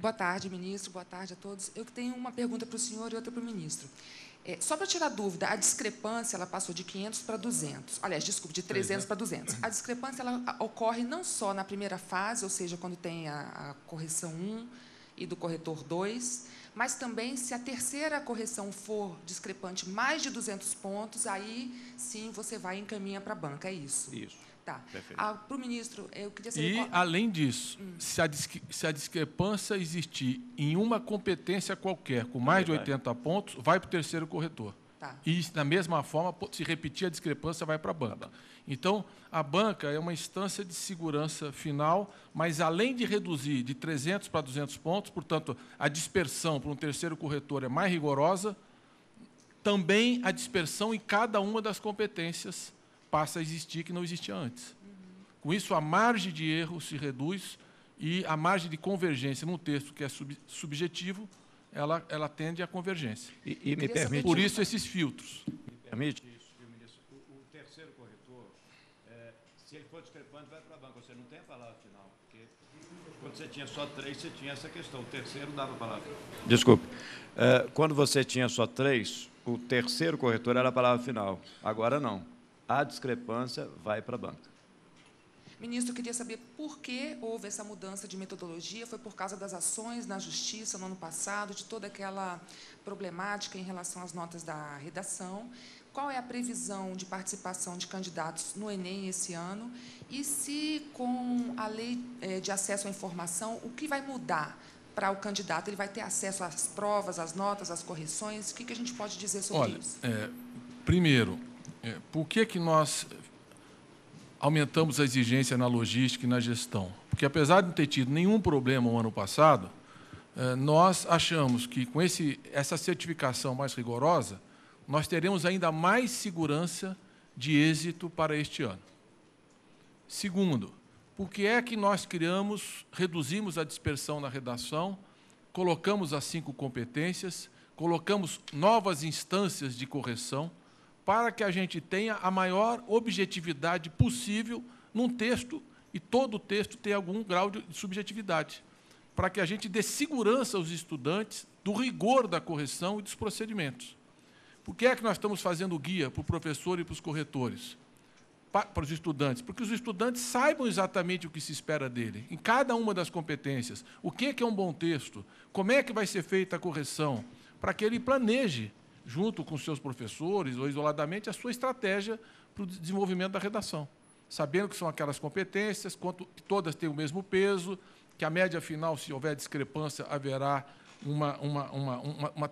Boa tarde, ministro. Boa tarde a todos. Eu tenho uma pergunta para o senhor e outra para o ministro. É, só para tirar dúvida, a discrepância ela passou de 500 para 200. Aliás, desculpe, de 300 né? para 200. A discrepância ela ocorre não só na primeira fase, ou seja, quando tem a, a correção 1 e do corretor 2, mas também se a terceira correção for discrepante mais de 200 pontos, aí sim você vai e encaminha para a banca. É isso. Isso. Ah, Para o ministro, eu queria saber. E, qual... além disso, hum. se, a se, a discrepância existir em uma competência qualquer, com mais de 80 é pontos, vai para o terceiro corretor. Tá. E, da mesma forma, se repetir a discrepância, vai para a banca. Tá. Então, a banca é uma instância de segurança final, mas, além de reduzir de 300 para 200 pontos, portanto, a dispersão para um terceiro corretor é mais rigorosa, também a dispersão em cada uma das competências passa a existir que não existia antes. Com isso, a margem de erro se reduz e a margem de convergência num texto que é sub subjetivo, ela, ela tende à convergência. E, e me permite... Por isso, esses filtros. Me permite? Isso, ministro. O, o terceiro corretor, é, se ele for discrepante, vai para a banca. Você não tem a palavra final, porque quando você tinha só três, você tinha essa questão. O terceiro dava a palavra. Desculpe. É, quando você tinha só três, o terceiro corretor era a palavra final. Agora, não a discrepância vai para a banca. Ministro, eu queria saber por que houve essa mudança de metodologia. Foi por causa das ações na Justiça no ano passado, de toda aquela problemática em relação às notas da redação. Qual é a previsão de participação de candidatos no Enem esse ano? E se, com a lei eh, de acesso à informação, o que vai mudar para o candidato? Ele vai ter acesso às provas, às notas, às correções? O que, a gente pode dizer sobre Olha, isso? É, primeiro, é, por que, que nós aumentamos a exigência na logística e na gestão? Porque, apesar de não ter tido nenhum problema no ano passado, é, nós achamos que, com esse, essa certificação mais rigorosa, nós teremos ainda mais segurança de êxito para este ano. Segundo, por que é que nós criamos, reduzimos a dispersão na redação, colocamos as cinco competências, colocamos novas instâncias de correção, para que a gente tenha a maior objetividade possível num texto e todo texto tem algum grau de subjetividade, para que a gente dê segurança aos estudantes do rigor da correção e dos procedimentos. Por que é que nós estamos fazendo guia para o professor e para os corretores? Para os estudantes, porque os estudantes saibam exatamente o que se espera dele, em cada uma das competências. O que é, que é um bom texto? Como é que vai ser feita a correção? Para que ele planeje junto com seus professores ou isoladamente, a sua estratégia para o desenvolvimento da redação, sabendo que são aquelas competências, quanto, que todas têm o mesmo peso, que a média final, se houver discrepância, haverá uma, uma, uma,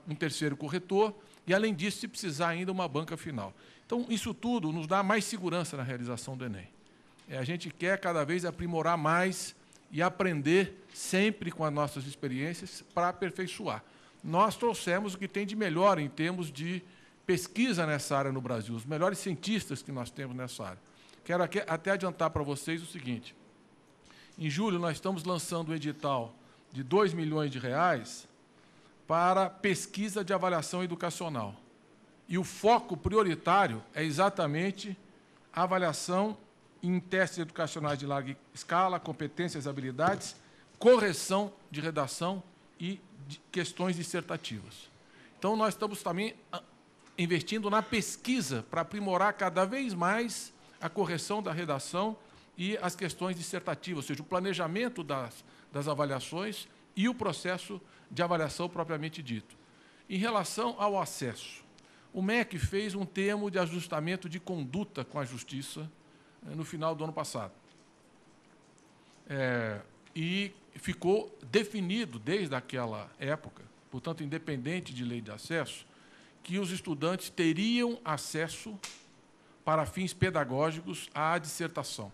um terceiro corretor, e, além disso, se precisar ainda, uma banca final. Então, isso tudo nos dá mais segurança na realização do Enem. É, a gente quer cada vez aprimorar mais e aprender sempre com as nossas experiências para aperfeiçoar nós trouxemos o que tem de melhor em termos de pesquisa nessa área no Brasil, os melhores cientistas que nós temos nessa área. Quero até adiantar para vocês o seguinte: em julho nós estamos lançando um edital de 2 milhões de reais para pesquisa de avaliação educacional. E o foco prioritário é exatamente a avaliação em testes educacionais de larga escala, competências, habilidades, correção de redação e questões dissertativas. Então, nós estamos também ah, investindo na pesquisa para aprimorar cada vez mais a correção da redação e as questões dissertativas, ou seja, o planejamento das, das avaliações e o processo de avaliação propriamente dito. Em relação ao acesso, o MEC fez um termo de ajustamento de conduta com a Justiça eh, no final do ano passado. É, e ficou definido desde aquela época, portanto, independente de lei de acesso, que os estudantes teriam acesso para fins pedagógicos à dissertação.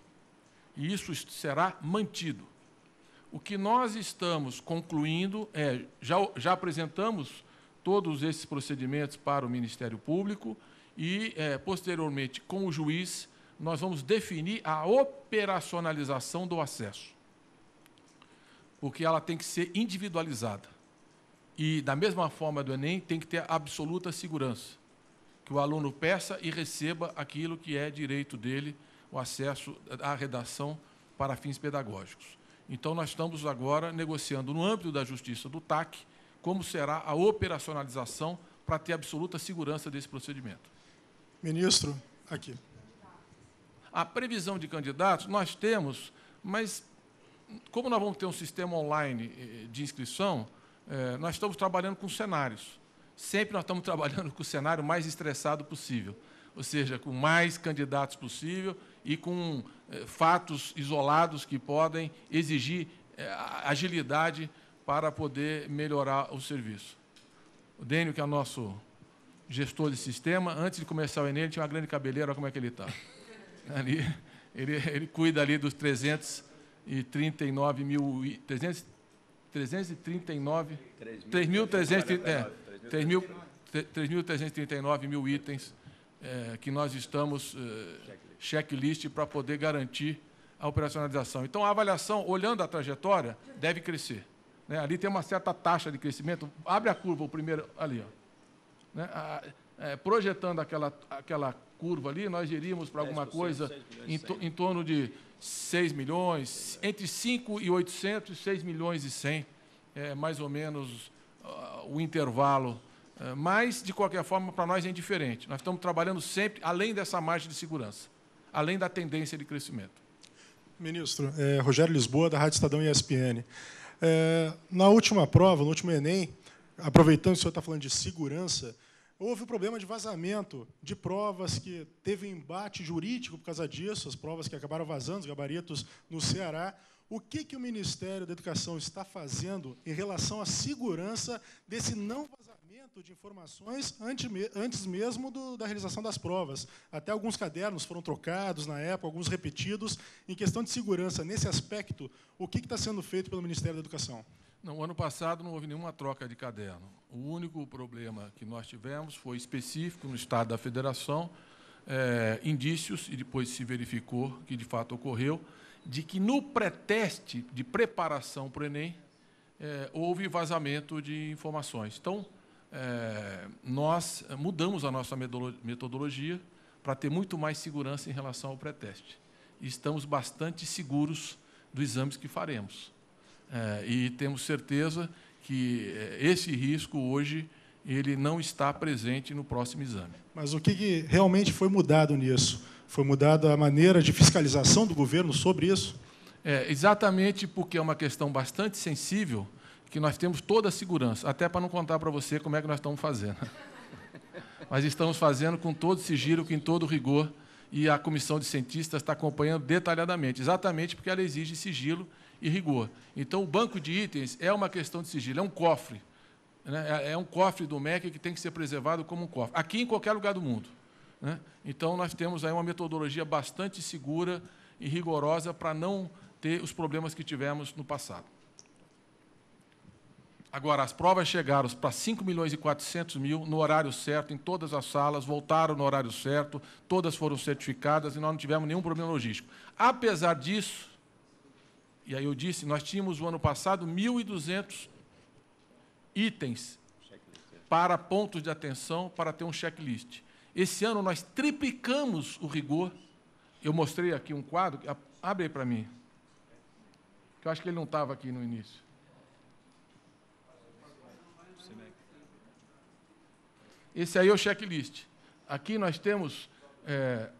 E isso será mantido. O que nós estamos concluindo é, já, já apresentamos todos esses procedimentos para o Ministério Público e, é, posteriormente, com o juiz, nós vamos definir a operacionalização do acesso porque ela tem que ser individualizada. E, da mesma forma do Enem, tem que ter absoluta segurança que o aluno peça e receba aquilo que é direito dele, o acesso à redação para fins pedagógicos. Então, nós estamos agora negociando, no âmbito da justiça do TAC, como será a operacionalização para ter absoluta segurança desse procedimento. Ministro, aqui. A previsão de candidatos nós temos, mas como nós vamos ter um sistema online eh, eh, de inscrição, é, nós estamos trabalhando com cenários. Sempre nós estamos trabalhando com o cenário mais estressado possível, ou seja, com mais candidatos possível e com é, fatos isolados que podem exigir é, agilidade para poder melhorar o serviço. O Dênio, que é o nosso gestor de sistema, antes de começar o Enem, ele tinha uma grande cabeleira, olha como é que ele está. Ele, ele, ele cuida ali dos 300 e 39 mil, 339, 3.339 é, mil itens é, que nós estamos é, checklist para poder garantir a operacionalização. Então, a avaliação, olhando a trajetória, deve crescer. Né? Ali tem uma certa taxa de crescimento. Abre a curva o primeiro ali. Ó. Né? A, é, projetando aquela, aquela curva ali, nós iríamos para alguma coisa em, to, em, torno de 6 milhões, entre 5 e 800, 6 milhões e 100, é mais ou menos uh, o intervalo. Uh, mas, de qualquer forma, para nós é indiferente. Nós estamos trabalhando sempre além dessa margem de segurança, além da tendência de crescimento. Ministro, é, Rogério Lisboa, da Rádio Estadão ESPN. É, na última prova, no último Enem, aproveitando que o senhor está falando de segurança, Houve o problema de vazamento de provas que teve embate jurídico por causa disso, as provas que acabaram vazando, os gabaritos no Ceará. O que, que o Ministério da Educação está fazendo em relação à segurança desse não vazamento de informações antes mesmo do, da realização das provas? Até alguns cadernos foram trocados na época, alguns repetidos. Em questão de segurança, nesse aspecto, o que está sendo feito pelo Ministério da Educação? Não, ano passado não houve nenhuma troca de caderno. O único problema que nós tivemos foi específico no Estado da Federação, é, indícios, e depois se verificou que de fato ocorreu, de que no pré-teste de preparação para o Enem é, houve vazamento de informações. Então, é, nós mudamos a nossa metodologia para ter muito mais segurança em relação ao pré-teste. E estamos bastante seguros dos exames que faremos. É, e temos certeza que é, esse risco hoje ele não está presente no próximo exame. Mas o que, que realmente foi mudado nisso? Foi mudada a maneira de fiscalização do governo sobre isso? É, exatamente porque é uma questão bastante sensível que nós temos toda a segurança, até para não contar para você como é que nós estamos fazendo. Mas estamos fazendo com todo sigilo, com todo rigor, e a comissão de cientistas está acompanhando detalhadamente, exatamente porque ela exige sigilo e rigor. Então, o banco de itens é uma questão de sigilo, é um cofre. Né? É, é um cofre do MEC que tem que ser preservado como um cofre, aqui em qualquer lugar do mundo. Né? Então, nós temos aí uma metodologia bastante segura e rigorosa para não ter os problemas que tivemos no passado. Agora, as provas chegaram para 5 milhões e 400 mil no horário certo, em todas as salas, voltaram no horário certo, todas foram certificadas e nós não tivemos nenhum problema logístico. Apesar disso, e aí eu disse, nós tínhamos o ano passado 1.200 itens para pontos de atenção, para ter um checklist. Esse ano nós triplicamos o rigor. Eu mostrei aqui um quadro, abre aí para mim. Que eu acho que ele não estava aqui no início. Esse aí é o checklist. Aqui nós temos. É,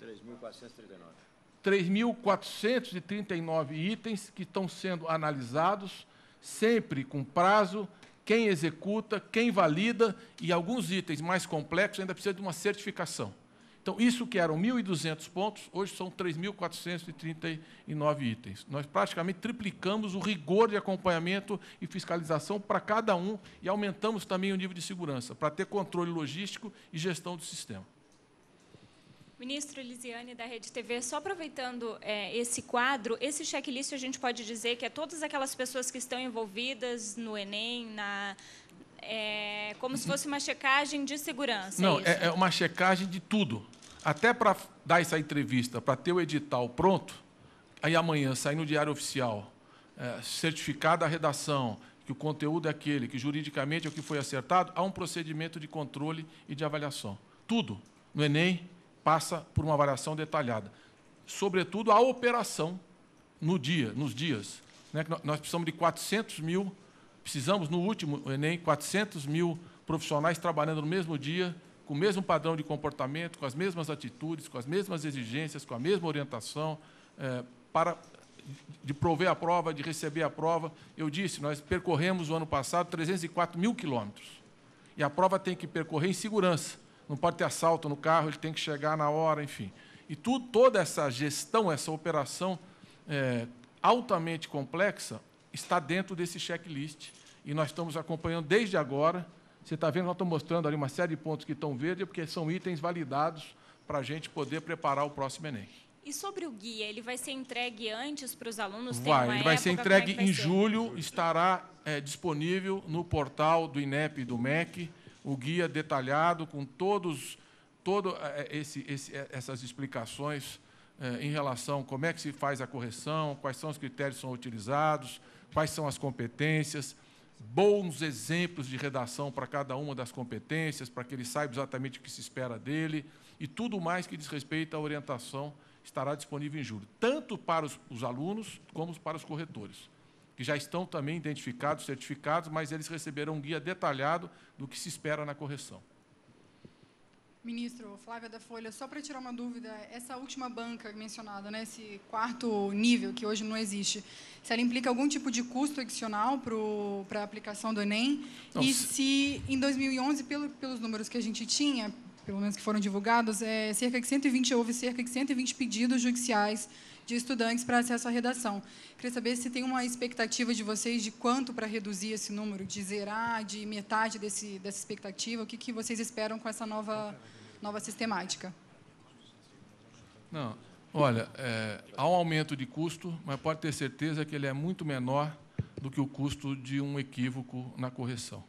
3.439. 3.439 itens que estão sendo analisados, sempre com prazo, quem executa, quem valida e alguns itens mais complexos ainda precisam de uma certificação. Então, isso que eram 1.200 pontos, hoje são 3.439 itens. Nós praticamente triplicamos o rigor de acompanhamento e fiscalização para cada um e aumentamos também o nível de segurança, para ter controle logístico e gestão do sistema. Ministro Elisiane, da Rede TV, só aproveitando é, esse quadro, esse checklist a gente pode dizer que é todas aquelas pessoas que estão envolvidas no Enem, na, é, como se fosse uma checagem de segurança. É Não, é, é uma checagem de tudo. Até para dar essa entrevista, para ter o edital pronto, aí amanhã sair no Diário Oficial, é, certificada a redação, que o conteúdo é aquele, que juridicamente é o que foi acertado, há um procedimento de controle e de avaliação. Tudo. No Enem, passa por uma avaliação detalhada. Sobretudo a operação no dia, nos dias. Né? Nós precisamos de 400 mil, precisamos no último Enem, 400 mil profissionais trabalhando no mesmo dia, com o mesmo padrão de comportamento, com as mesmas atitudes, com as mesmas exigências, com a mesma orientação, é, para de prover a prova, de receber a prova. Eu disse, nós percorremos o ano passado 304 mil quilômetros. E a prova tem que percorrer em segurança não pode ter assalto no carro, ele tem que chegar na hora, enfim. E tudo, toda essa gestão, essa operação é, altamente complexa está dentro desse checklist. E nós estamos acompanhando desde agora. Você está vendo, nós estamos mostrando ali uma série de pontos que estão verdes, porque são itens validados para a gente poder preparar o próximo Enem. E sobre o guia, ele vai ser entregue antes para os alunos? Vai, ele vai época, ser é entregue é vai em ser? julho, estará é, disponível no portal do INEP e do MEC o guia detalhado com todos todo eh, eh, esse, esse, eh, essas explicações eh, em relação a como é que se faz a correção, quais são os critérios que são utilizados, quais são as competências, bons exemplos de redação para cada uma das competências, para que ele saiba exatamente o que se espera dele, e tudo mais que diz respeito à orientação estará disponível em julho, tanto para os, os alunos como para os corretores que já estão também identificados, certificados, mas eles receberão um guia detalhado do que se espera na correção. Ministro, Flávia da Folha, só para tirar uma dúvida, essa última banca mencionada, né, esse quarto nível que hoje não existe, se ela implica algum tipo de custo adicional para a aplicação do Enem? Não, e se em 2011, pelo, pelos números que a gente tinha, pelo menos que foram divulgados, é, cerca de 120, houve cerca de 120 pedidos judiciais de estudantes para acesso à redação. Queria saber se tem uma expectativa de vocês de quanto para reduzir esse número, de zerar, de metade desse, dessa expectativa, o que, que vocês esperam com essa nova, nova sistemática? Não, olha, é, há um aumento de custo, mas pode ter certeza que ele é muito menor do que o custo de um equívoco na correção.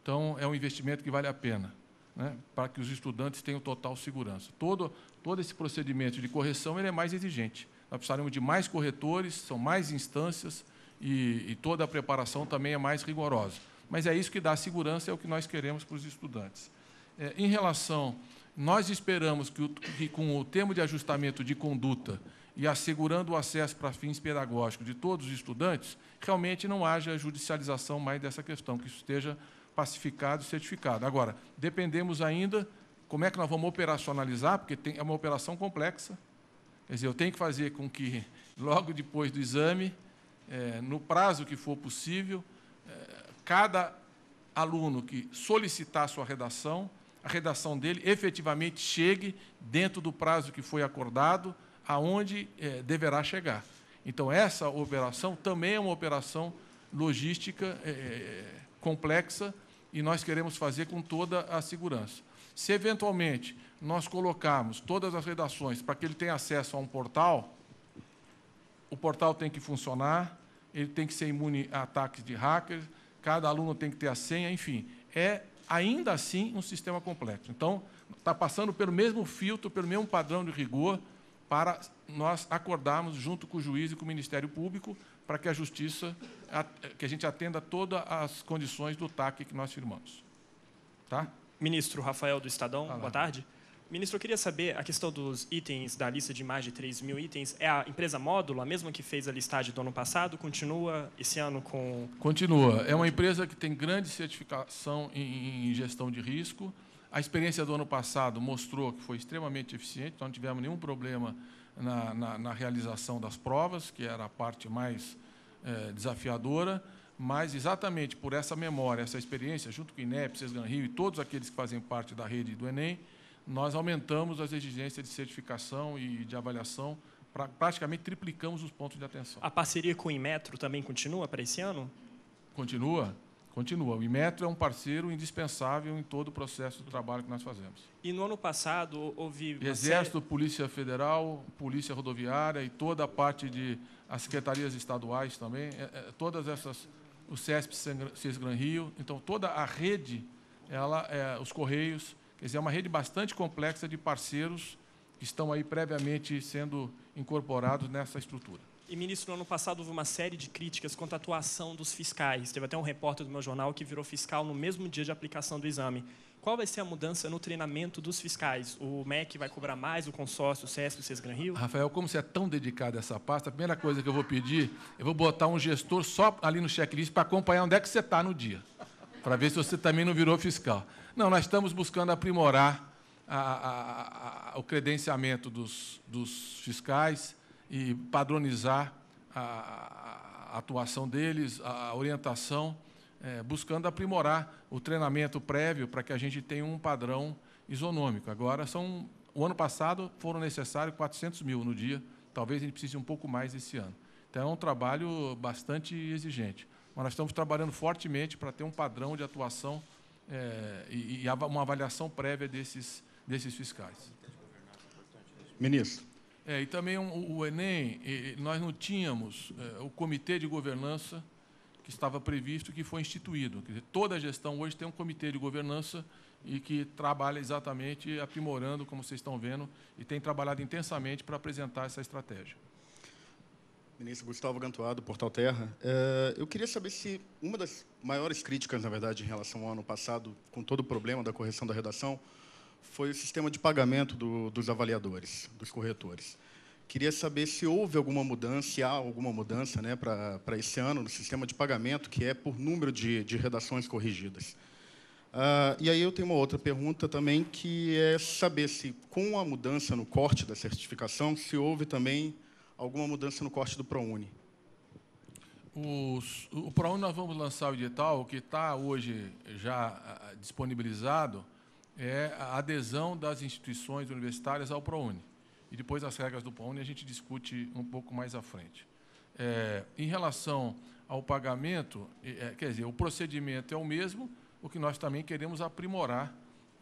Então, é um investimento que vale a pena, né, para que os estudantes tenham total segurança. Todo, todo esse procedimento de correção ele é mais exigente nós precisaremos de mais corretores, são mais instâncias e, e toda a preparação também é mais rigorosa. Mas é isso que dá segurança, é o que nós queremos para os estudantes. É, em relação, nós esperamos que, o, que, com o termo de ajustamento de conduta e assegurando o acesso para fins pedagógicos de todos os estudantes, realmente não haja judicialização mais dessa questão, que isso esteja pacificado e certificado. Agora, dependemos ainda como é que nós vamos operacionalizar, porque tem, é uma operação complexa, Quer dizer, eu tenho que fazer com que, logo depois do exame, é, no prazo que for possível, é, cada aluno que solicitar sua redação, a redação dele efetivamente chegue dentro do prazo que foi acordado, aonde é, deverá chegar. Então, essa operação também é uma operação logística é, é, complexa e nós queremos fazer com toda a segurança. Se, eventualmente, nós colocarmos todas as redações para que ele tenha acesso a um portal, o portal tem que funcionar, ele tem que ser imune a ataques de hackers, cada aluno tem que ter a senha, enfim. É, ainda assim, um sistema complexo. Então, está passando pelo mesmo filtro, pelo mesmo padrão de rigor, para nós acordarmos junto com o juiz e com o Ministério Público para que a justiça, que a gente atenda todas as condições do TAC que nós firmamos. Tá? Ministro Rafael do Estadão, boa tarde. Ministro, eu queria saber a questão dos itens da lista de mais de 3 mil itens. É a empresa Módulo, a mesma que fez a listagem do ano passado? Continua esse ano com. Continua. É uma empresa que tem grande certificação em gestão de risco. A experiência do ano passado mostrou que foi extremamente eficiente, então não tivemos nenhum problema na, na, na realização das provas, que era a parte mais é, desafiadora. Mas, exatamente por essa memória, essa experiência, junto com o INEP, Sesgan Rio e todos aqueles que fazem parte da rede do Enem, nós aumentamos as exigências de certificação e de avaliação, pra, praticamente triplicamos os pontos de atenção. A parceria com o Inmetro também continua para esse ano? Continua, continua. O Inmetro é um parceiro indispensável em todo o processo do trabalho que nós fazemos. E no ano passado houve... Exército, série... Polícia Federal, Polícia Rodoviária e toda a parte de... as secretarias estaduais também, é, é, todas essas... o CESP, Cisgran Rio, então toda a rede, ela, é, os Correios Quer dizer, é uma rede bastante complexa de parceiros que estão aí previamente sendo incorporados nessa estrutura. E, ministro, no ano passado houve uma série de críticas quanto à atuação dos fiscais. Teve até um repórter do meu jornal que virou fiscal no mesmo dia de aplicação do exame. Qual vai ser a mudança no treinamento dos fiscais? O MEC vai cobrar mais o consórcio, o SESP, o SESGRAN Rio? Rafael, como você é tão dedicado a essa pasta, a primeira coisa que eu vou pedir, eu vou botar um gestor só ali no checklist para acompanhar onde é que você está no dia, para ver se você também não virou fiscal. Não, nós estamos buscando aprimorar a, a, a, o credenciamento dos, dos, fiscais e padronizar a, atuação deles, a orientação, é, buscando aprimorar o treinamento prévio para que a gente tenha um padrão isonômico. Agora, são, o ano passado foram necessários 400 mil no dia, talvez a gente precise um pouco mais esse ano. Então, é um trabalho bastante exigente. Mas nós estamos trabalhando fortemente para ter um padrão de atuação é, e, e, uma avaliação prévia desses, desses fiscais. Ministro. É, e também o, o Enem, nós não tínhamos é, o comitê de governança que estava previsto, que foi instituído. Quer dizer, toda a gestão hoje tem um comitê de governança e que trabalha exatamente aprimorando, como vocês estão vendo, e tem trabalhado intensamente para apresentar essa estratégia. Ministro Gustavo Gantoado, Portal Terra. É, eu queria saber se uma das maiores críticas, na verdade, em relação ao ano passado, com todo o problema da correção da redação, foi o sistema de pagamento do, dos avaliadores, dos corretores. Queria saber se houve alguma mudança, se há alguma mudança né, para esse ano no sistema de pagamento, que é por número de, de redações corrigidas. Ah, e aí eu tenho uma outra pergunta também, que é saber se, com a mudança no corte da certificação, se houve também alguma mudança no corte do ProUni? Os, o ProUni nós vamos lançar o edital, o que está hoje já ah, ah, disponibilizado é a adesão das instituições universitárias ao ProUni. E depois as regras do ProUni a gente discute um pouco mais à frente. É, em relação ao pagamento, é, quer dizer, o procedimento é o mesmo, o que nós também queremos aprimorar.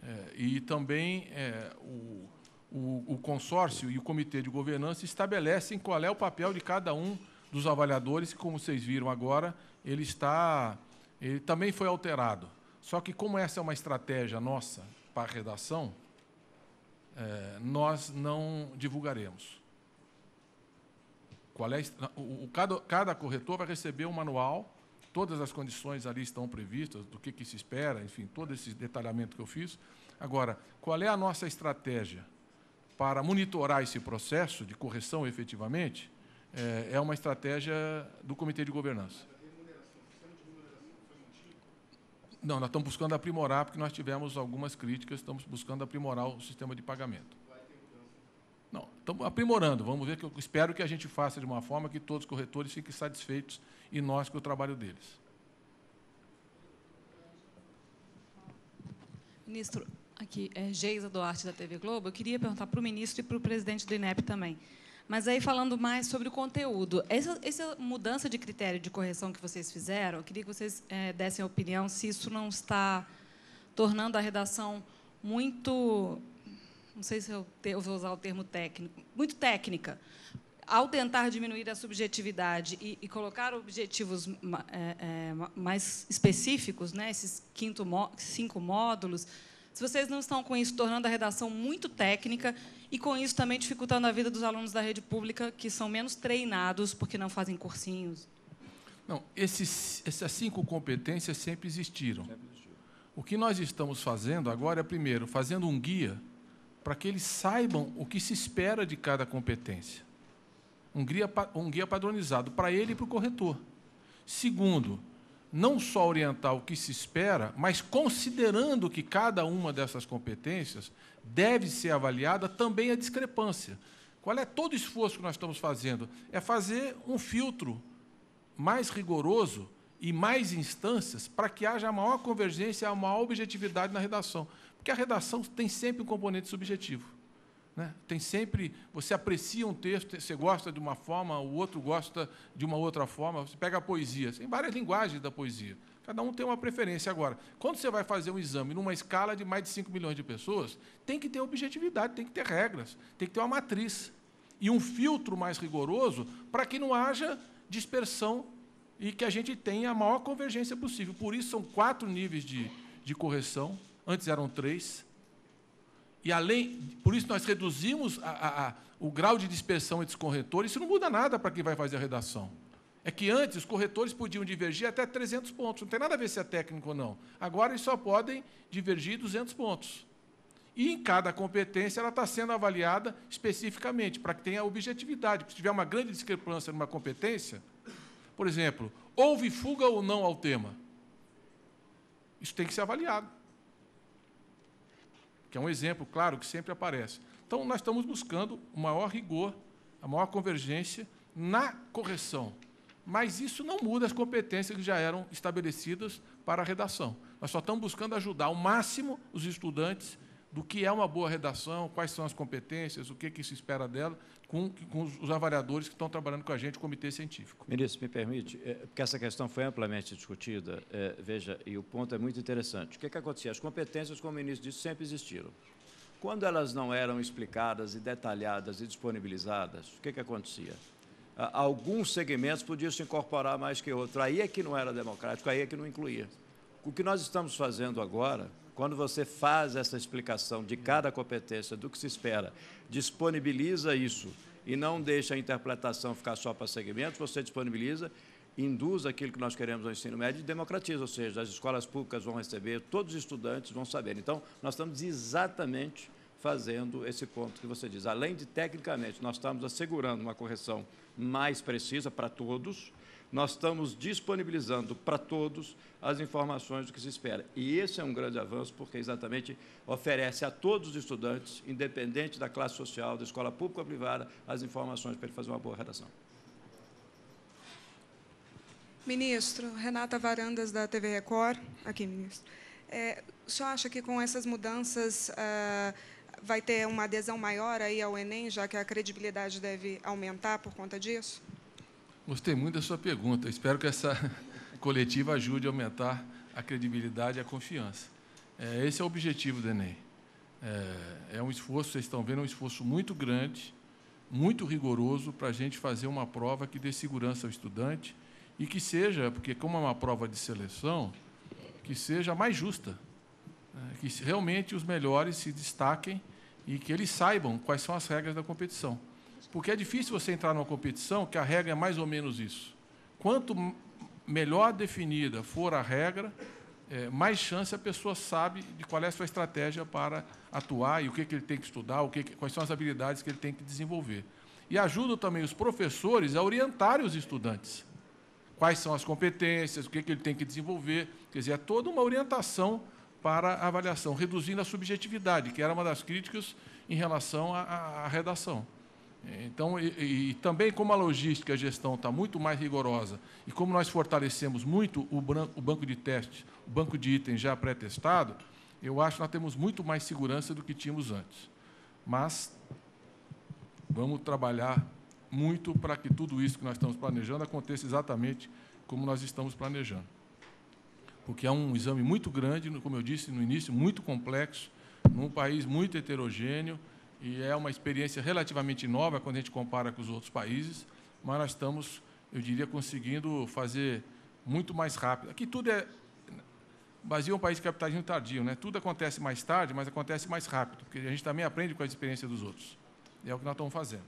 É, e também é, o o, o consórcio e o comitê de governança estabelecem qual é o papel de cada um dos avaliadores, que, como vocês viram agora, ele está. Ele também foi alterado. Só que, como essa é uma estratégia nossa para a redação, é, nós não divulgaremos. Qual é o, cada, cada corretor vai receber um manual, todas as condições ali estão previstas, do que, que se espera, enfim, todo esse detalhamento que eu fiz. Agora, qual é a nossa estratégia? para monitorar esse processo de correção efetivamente, eh, é, uma estratégia do Comitê de Governança. Não, nós estamos buscando aprimorar, porque nós tivemos algumas críticas, estamos buscando aprimorar o sistema de pagamento. Não, estamos aprimorando, vamos ver, que eu espero que a gente faça de uma forma que todos os corretores fiquem satisfeitos e nós com o trabalho deles. Ministro, Aqui, é Geisa Duarte, da TV Globo. Eu queria perguntar para o ministro e para o presidente do INEP também. Mas aí, falando mais sobre o conteúdo, essa, essa mudança de critério de correção que vocês fizeram, eu queria que vocês é, dessem a opinião se isso não está tornando a redação muito... Não sei se eu, te, eu vou usar o termo técnico. Muito técnica. Ao tentar diminuir a subjetividade e, e colocar objetivos é, é, mais específicos, né, esses quinto, cinco módulos, se vocês não estão com isso, tornando a redação muito técnica e com isso também dificultando a vida dos alunos da rede pública, que são menos treinados porque não fazem cursinhos. Não, esses, essas cinco competências sempre existiram. O que nós estamos fazendo agora é, primeiro, fazendo um guia para que eles saibam o que se espera de cada competência. Um guia, um guia padronizado para ele e para o corretor. Segundo, não só orientar o que se espera, mas considerando que cada uma dessas competências deve ser avaliada também a discrepância. Qual é todo o esforço que nós estamos fazendo? É fazer um filtro mais rigoroso e mais instâncias para que haja a maior convergência, a maior objetividade na redação. Porque a redação tem sempre um componente subjetivo. Né? Tem sempre. Você aprecia um texto, você gosta de uma forma, o outro gosta de uma outra forma. Você pega a poesia, tem várias linguagens da poesia. Cada um tem uma preferência. Agora, quando você vai fazer um exame numa escala de mais de 5 milhões de pessoas, tem que ter objetividade, tem que ter regras, tem que ter uma matriz e um filtro mais rigoroso para que não haja dispersão e que a gente tenha a maior convergência possível. Por isso, são quatro níveis de, de correção, antes eram três. E além, por isso nós reduzimos a, a, a, o grau de dispersão entre os corretores, isso não muda nada para quem vai fazer a redação. É que antes os corretores podiam divergir até 300 pontos, não tem nada a ver se é técnico ou não. Agora eles só podem divergir 200 pontos. E em cada competência ela está sendo avaliada especificamente, para que tenha objetividade. Porque se tiver uma grande discrepância numa competência, por exemplo, houve fuga ou não ao tema, isso tem que ser avaliado que é um exemplo claro que sempre aparece. Então, nós estamos buscando o maior rigor, a maior convergência na correção. Mas isso não muda as competências que já eram estabelecidas para a redação. Nós só estamos buscando ajudar ao máximo os estudantes do que é uma boa redação, quais são as competências, o que, que se espera dela, com, com os avaliadores que estão trabalhando com a gente, o comitê científico. Ministro, me permite, é, porque essa questão foi amplamente discutida, é, veja, e o ponto é muito interessante. O que, que acontecia? As competências, como o ministro disse, sempre existiram. Quando elas não eram explicadas e detalhadas e disponibilizadas, o que, que acontecia? Alguns segmentos podiam se incorporar mais que outros. Aí é que não era democrático, aí é que não incluía. O que nós estamos fazendo agora quando você faz essa explicação de cada competência, do que se espera, disponibiliza isso e não deixa a interpretação ficar só para segmentos, você disponibiliza, induz aquilo que nós queremos ao ensino médio e democratiza, ou seja, as escolas públicas vão receber, todos os estudantes vão saber. Então, nós estamos exatamente fazendo esse ponto que você diz. Além de, tecnicamente, nós estamos assegurando uma correção mais precisa para todos, nós estamos disponibilizando para todos as informações do que se espera. E esse é um grande avanço, porque exatamente oferece a todos os estudantes, independente da classe social, da escola pública ou privada, as informações para ele fazer uma boa redação. Ministro, Renata Varandas, da TV Record. Aqui, ministro. É, o senhor acha que com essas mudanças ah, vai ter uma adesão maior aí ao Enem, já que a credibilidade deve aumentar por conta disso? Gostei muito da sua pergunta. Espero que essa coletiva ajude a aumentar a credibilidade e a confiança. É, esse é o objetivo do Enem. É, é um esforço, vocês estão vendo, é um esforço muito grande, muito rigoroso para a gente fazer uma prova que dê segurança ao estudante e que seja, porque como é uma prova de seleção, que seja mais justa, né, que realmente os melhores se destaquem e que eles saibam quais são as regras da competição. Porque é difícil você entrar numa competição que a regra é mais ou menos isso. Quanto melhor definida for a regra, é, mais chance a pessoa sabe de qual é a sua estratégia para atuar e o que, que ele tem que estudar, o que, quais são as habilidades que ele tem que desenvolver. E ajuda também os professores a orientarem os estudantes. Quais são as competências, o que, que ele tem que desenvolver. Quer dizer, é toda uma orientação para a avaliação, reduzindo a subjetividade, que era uma das críticas em relação à, à, à redação. Então, e, e, também como a logística e a gestão está muito mais rigorosa e como nós fortalecemos muito o, branco, o banco de testes, o banco de itens já pré-testado, eu acho que nós temos muito mais segurança do que tínhamos antes. Mas vamos trabalhar muito para que tudo isso que nós estamos planejando aconteça exatamente como nós estamos planejando. Porque é um exame muito grande, como eu disse no início, muito complexo, num país muito heterogêneo, e é uma experiência relativamente nova quando a gente compara com os outros países, mas nós estamos, eu diria, conseguindo fazer muito mais rápido. Aqui tudo é. O Brasil é um país capitalismo tardio, né? Tudo acontece mais tarde, mas acontece mais rápido, porque a gente também aprende com a experiência dos outros. E é o que nós estamos fazendo.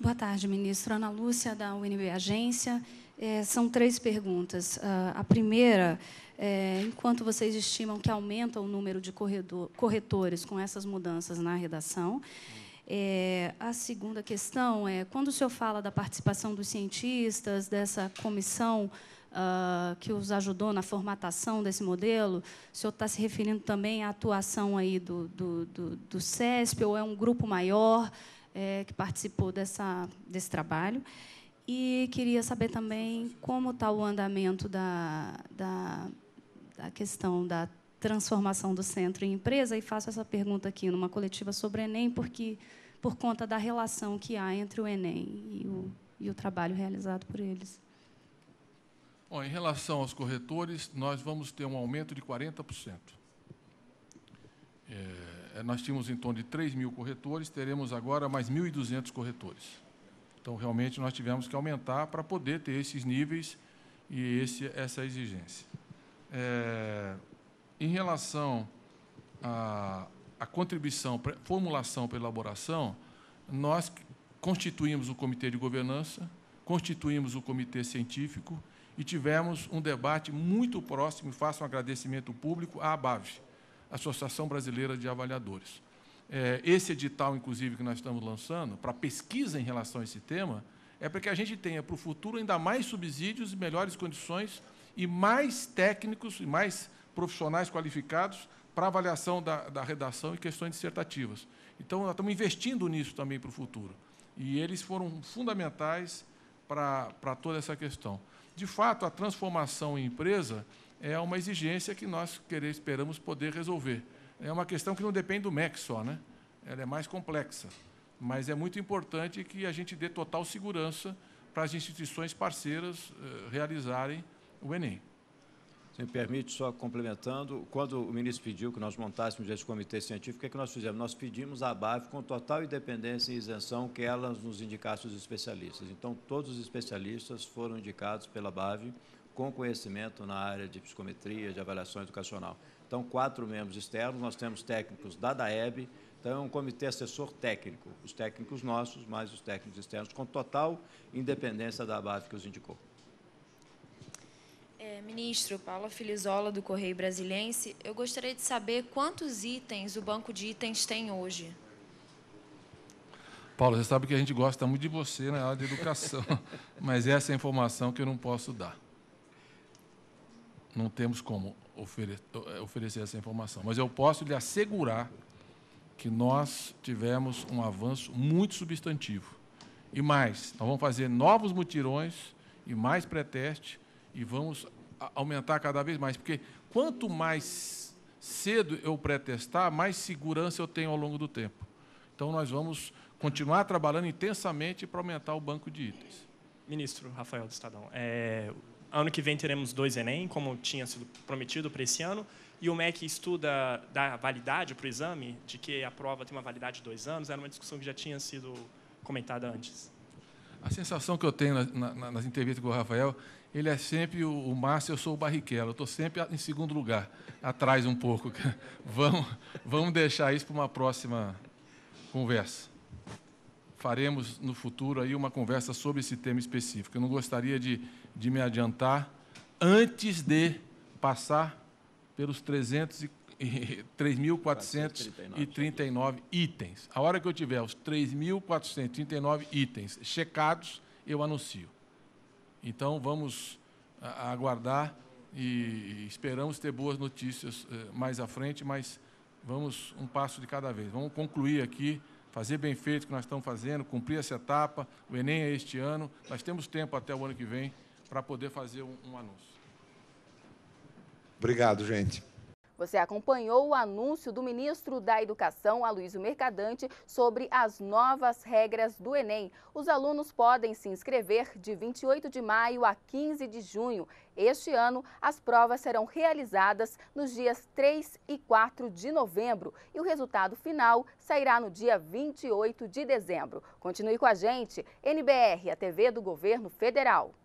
Boa tarde, ministro. Ana Lúcia, da UNB Agência. É, são três perguntas. Ah, a primeira é, enquanto vocês estimam que aumenta o número de corredor, corretores com essas mudanças na redação? É, a segunda questão é, quando o senhor fala da participação dos cientistas, dessa comissão uh, que os ajudou na formatação desse modelo, o senhor está se referindo também à atuação aí do, do, do, do CESP, ou é um grupo maior é, que participou dessa, desse trabalho? E queria saber também como está o andamento da, da, da questão da transformação do centro em empresa. E faço essa pergunta aqui numa coletiva sobre o Enem, porque por conta da relação que há entre o Enem e o, e o trabalho realizado por eles. Bom, em relação aos corretores, nós vamos ter um aumento de 40%. É, nós tínhamos em torno de 3 mil corretores, teremos agora mais 1.200 corretores. Então, realmente, nós tivemos que aumentar para poder ter esses níveis e esse, essa exigência. É, em relação à, à contribuição, formulação para elaboração, nós constituímos o comitê de governança, constituímos o comitê científico e tivemos um debate muito próximo, faço um agradecimento público à ABAV, Associação Brasileira de Avaliadores é, esse edital, inclusive, que nós estamos lançando, para pesquisa em relação a esse tema, é para que a gente tenha para o futuro ainda mais subsídios e melhores condições e mais técnicos e mais profissionais qualificados para avaliação da, da redação e questões dissertativas. Então, nós estamos investindo nisso também para o futuro. E eles foram fundamentais para, para toda essa questão. De fato, a transformação em empresa é uma exigência que nós querer, esperamos poder resolver é uma questão que não depende do MEC só, né? ela é mais complexa, mas é muito importante que a gente dê total segurança para as instituições parceiras eh, realizarem o Enem. Se me permite, só complementando, quando o ministro pediu que nós montássemos esse comitê científico, o que, é que nós fizemos? Nós pedimos à BAF, com total independência e isenção, que ela nos indicasse os especialistas. Então, todos os especialistas foram indicados pela BAV com conhecimento na área de psicometria, de avaliação educacional. Então, quatro membros externos, nós temos técnicos da DAEB, então é um comitê assessor técnico, os técnicos nossos, mais os técnicos externos, com total independência da ABAF que os indicou. É, ministro, Paula Filizola, do Correio Brasiliense, eu gostaria de saber quantos itens o banco de itens tem hoje. Paulo, você sabe que a gente gosta muito de você na área de educação, mas essa é a informação que eu não posso dar não temos como ofere eh, oferecer essa informação. Mas eu posso lhe assegurar que nós tivemos um avanço muito substantivo. E mais, nós vamos fazer novos mutirões e mais pré-teste e vamos aumentar cada vez mais, porque quanto mais cedo eu pré-testar, mais segurança eu tenho ao longo do tempo. Então nós vamos continuar trabalhando intensamente para aumentar o banco de itens. Ministro Rafael do Estadão, é, ano que vem teremos dois Enem, como tinha sido prometido para esse ano, e o MEC estuda da validade para o exame, de que a prova tem uma validade de dois anos, era uma discussão que já tinha sido comentada antes. A sensação que eu tenho na, na, nas entrevistas com o Rafael, ele é sempre o, o Márcio, eu sou o Barrichello, eu estou sempre em segundo lugar, atrás um pouco. vamos, vamos deixar isso para uma próxima conversa faremos no futuro aí uma conversa sobre esse tema específico. Eu não gostaria de, de me adiantar antes de passar pelos 3.439 itens. A hora que eu tiver os 3.439 itens checados, eu anuncio. Então, vamos aguardar e esperamos ter boas notícias eh, mais à frente, mas vamos um passo de cada vez. Vamos concluir aqui fazer bem feito o que nós estamos fazendo, cumprir essa etapa. O Enem é este ano, nós temos tempo até o ano que vem para poder fazer um, um anúncio. Obrigado, gente. Você acompanhou o anúncio do ministro da Educação, Aloysio Mercadante, sobre as novas regras do Enem. Os alunos podem se inscrever de 28 de maio a 15 de junho. Este ano, as provas serão realizadas nos dias 3 e 4 de novembro e o resultado final sairá no dia 28 de dezembro. Continue com a gente, NBR, a TV do Governo Federal.